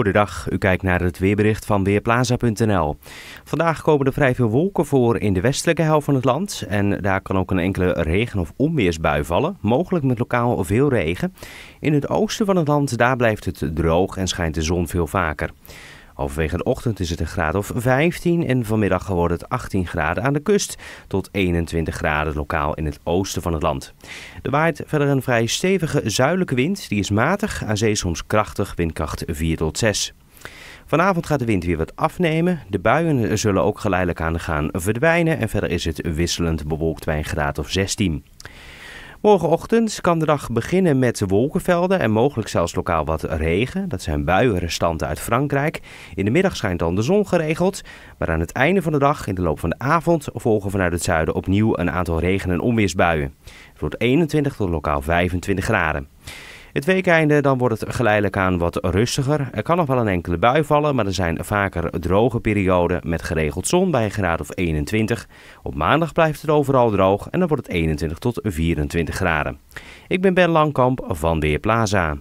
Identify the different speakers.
Speaker 1: Goedendag, u kijkt naar het weerbericht van Weerplaza.nl. Vandaag komen er vrij veel wolken voor in de westelijke helft van het land. En daar kan ook een enkele regen- of onweersbui vallen, mogelijk met lokaal veel regen. In het oosten van het land, daar blijft het droog en schijnt de zon veel vaker. Overwege de ochtend is het een graad of 15 en vanmiddag wordt het 18 graden aan de kust tot 21 graden lokaal in het oosten van het land. Er waait verder een vrij stevige zuidelijke wind, die is matig, aan zee soms krachtig, windkracht 4 tot 6. Vanavond gaat de wind weer wat afnemen. De buien zullen ook geleidelijk aan gaan verdwijnen en verder is het wisselend bewolkt bij een graad of 16. Morgenochtend kan de dag beginnen met wolkenvelden en mogelijk zelfs lokaal wat regen. Dat zijn buienrestanten uit Frankrijk. In de middag schijnt dan de zon geregeld. Maar aan het einde van de dag, in de loop van de avond, volgen vanuit het zuiden opnieuw een aantal regen- en onweersbuien. Het wordt 21 tot lokaal 25 graden. Het weekeinde dan wordt het geleidelijk aan wat rustiger. Er kan nog wel een enkele bui vallen, maar er zijn vaker droge perioden met geregeld zon bij een graad of 21. Op maandag blijft het overal droog en dan wordt het 21 tot 24 graden. Ik ben Ben Langkamp van Weerplaza.